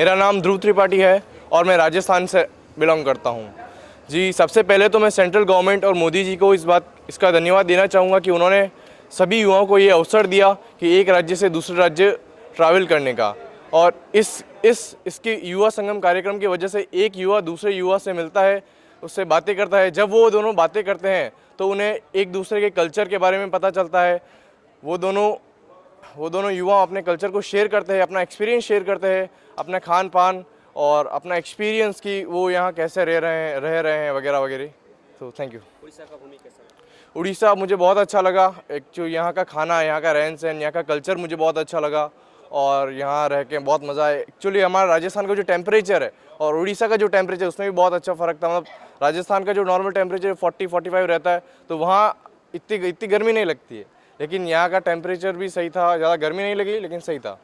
मेरा नाम ध्रुव त्रिपाठी है और मैं राजस्थान से बिलोंग करता हूँ जी सबसे पहले तो मैं सेंट्रल गवर्नमेंट और मोदी जी को इस बात इसका धन्यवाद देना चाहूँगा कि उन्होंने सभी युवाओं को ये अवसर दिया कि एक राज्य से दूसरे राज्य ट्रैवल करने का और इस इस इसके युवा संगम कार्यक्रम की वजह से एक युवा दूसरे युवा से मिलता है उससे बातें करता है जब वो दोनों बातें करते हैं तो उन्हें एक दूसरे के कल्चर के बारे में पता चलता है वो दोनों वो दोनों युवा अपने कल्चर को शेयर करते हैं अपना एक्सपीरियंस शेयर करते हैं अपना खान पान और अपना एक्सपीरियंस की वो यहाँ कैसे रह रहे हैं रह रहे हैं वगैरह वगैरह तो थैंक यू उड़ीसा मुझे बहुत अच्छा लगा एक जो यहाँ का खाना यहाँ का रहन सहन यहाँ का कल्चर मुझे बहुत अच्छा लगा और यहाँ रह के बहुत मज़ा आया एक्चुअली हमारा राजस्थान का जो टेम्परेचर है और उड़ीसा का जो टेम्परेचर उसमें भी बहुत अच्छा फ़र्क था मतलब राजस्थान का जो नॉर्मल टेम्परेचर 40 45 रहता है तो वहाँ इतनी इतनी गर्मी नहीं लगती है लेकिन यहाँ का टेम्परेचर भी सही था ज़्यादा गर्मी नहीं लगी लेकिन सही था